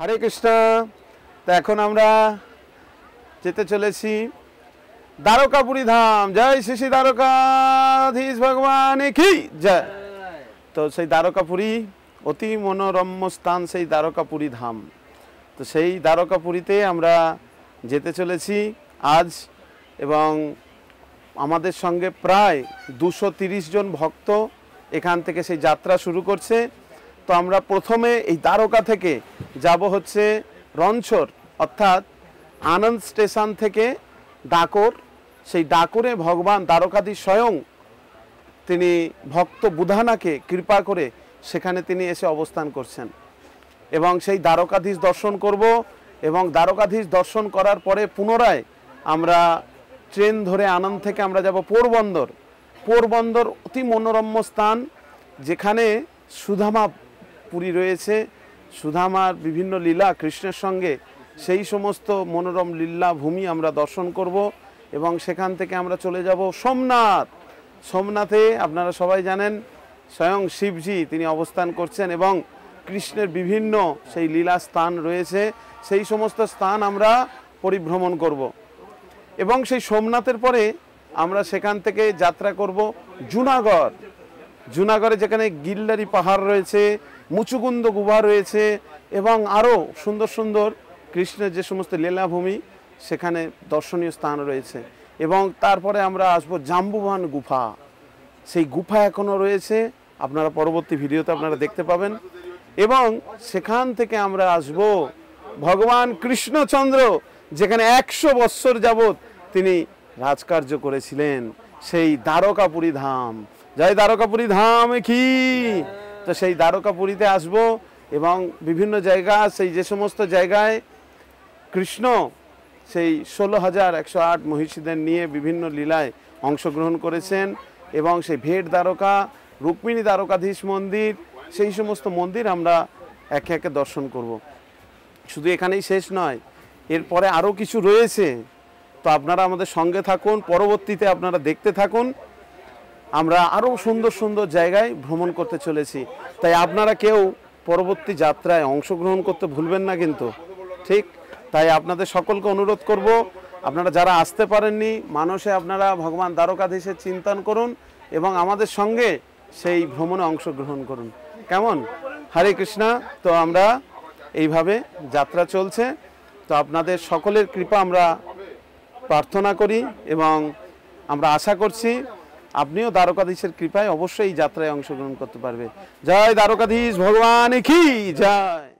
হরে কৃষ্ণ তো এখন আমরা যেতে চলেছি দ্বারকাপুরী ধাম জয় শ্রী শ্রী দ্বারকাধীশ ভগবান কি জয় তো সেই দ্বারকাপুরী অতি মনোরম্য স্থান সেই দ্বারকাপুরী ধাম তো সেই দ্বারকাপুরীতে আমরা যেতে চলেছি আজ এবং আমাদের সঙ্গে প্রায় দুশো জন ভক্ত এখান থেকে সেই যাত্রা শুরু করছে তো আমরা প্রথমে এই দ্বারকা থেকে যাব হচ্ছে রনছর অর্থাৎ আনন্দ স্টেশন থেকে ডাকর সেই ডাকরে ভগবান দ্বারকাধি স্বয়ং তিনি ভক্ত বুধানাকে কৃপা করে সেখানে তিনি এসে অবস্থান করছেন এবং সেই দ্বারকাধীশ দর্শন করব এবং দ্বারকাধীশ দর্শন করার পরে পুনরায় আমরা ট্রেন ধরে আনন্দ থেকে আমরা যাব পোরবন্দর পোরবন্দর অতি মনোরম্য স্থান যেখানে সুধামা পুরী রয়েছে সুধামার বিভিন্ন লীলা কৃষ্ণের সঙ্গে সেই সমস্ত মনোরম লীলা ভূমি আমরা দর্শন করব এবং সেখান থেকে আমরা চলে যাব সোমনাথ সোমনাথে আপনারা সবাই জানেন স্বয়ং শিবজি তিনি অবস্থান করছেন এবং কৃষ্ণের বিভিন্ন সেই লীলা স্থান রয়েছে সেই সমস্ত স্থান আমরা পরিভ্রমণ করব। এবং সেই সোমনাথের পরে আমরা সেখান থেকে যাত্রা করব জুনাগড় জুনাগড়ে যেখানে গিল্লারি পাহাড় রয়েছে মুচুকুন্দ গুহা রয়েছে এবং আরও সুন্দর সুন্দর কৃষ্ণের যে সমস্ত লীলাভূমি সেখানে দর্শনীয় স্থান রয়েছে এবং তারপরে আমরা আসবো জাম্বুবান গুফা সেই গুফা এখনও রয়েছে আপনারা পরবর্তী ভিডিওতে আপনারা দেখতে পাবেন এবং সেখান থেকে আমরা আসব ভগবান কৃষ্ণচন্দ্র যেখানে একশো বৎসর যাবৎ তিনি রাজকার্য করেছিলেন সেই দ্বারকাপুরী ধাম জয় দ্বারকাপুরী ধাম কি তো সেই দ্বারকাপুরীতে আসব এবং বিভিন্ন জায়গা সেই যে সমস্ত জায়গায় কৃষ্ণ সেই ষোলো হাজার একশো আট মহিষীদের নিয়ে বিভিন্ন লীলায় অংশগ্রহণ করেছেন এবং সেই ভেট দ্বারকা রুক্মিণী দ্বারকাধীশ মন্দির সেই সমস্ত মন্দির আমরা একে একে দর্শন করব। শুধু এখানেই শেষ নয় এরপরে আরও কিছু রয়েছে তো আপনারা আমাদের সঙ্গে থাকুন পরবর্তীতে আপনারা দেখতে থাকুন আমরা আরও সুন্দর সুন্দর জায়গায় ভ্রমণ করতে চলেছি তাই আপনারা কেউ পরবর্তী যাত্রায় অংশগ্রহণ করতে ভুলবেন না কিন্তু ঠিক তাই আপনাদের সকলকে অনুরোধ করব আপনারা যারা আসতে পারেননি মানুষে আপনারা ভগবান দ্বারকাধীশের চিন্তান করুন এবং আমাদের সঙ্গে সেই ভ্রমণে অংশগ্রহণ করুন কেমন হরে কৃষ্ণা তো আমরা এইভাবে যাত্রা চলছে তো আপনাদের সকলের কৃপা আমরা প্রার্থনা করি এবং আমরা আশা করছি আপনিও দ্বারকাধীশের কৃপায় অবশ্যই যাত্রায় অংশগ্রহণ করতে পারবে জয় দ্বারকাধীশ ভগবান কি জয়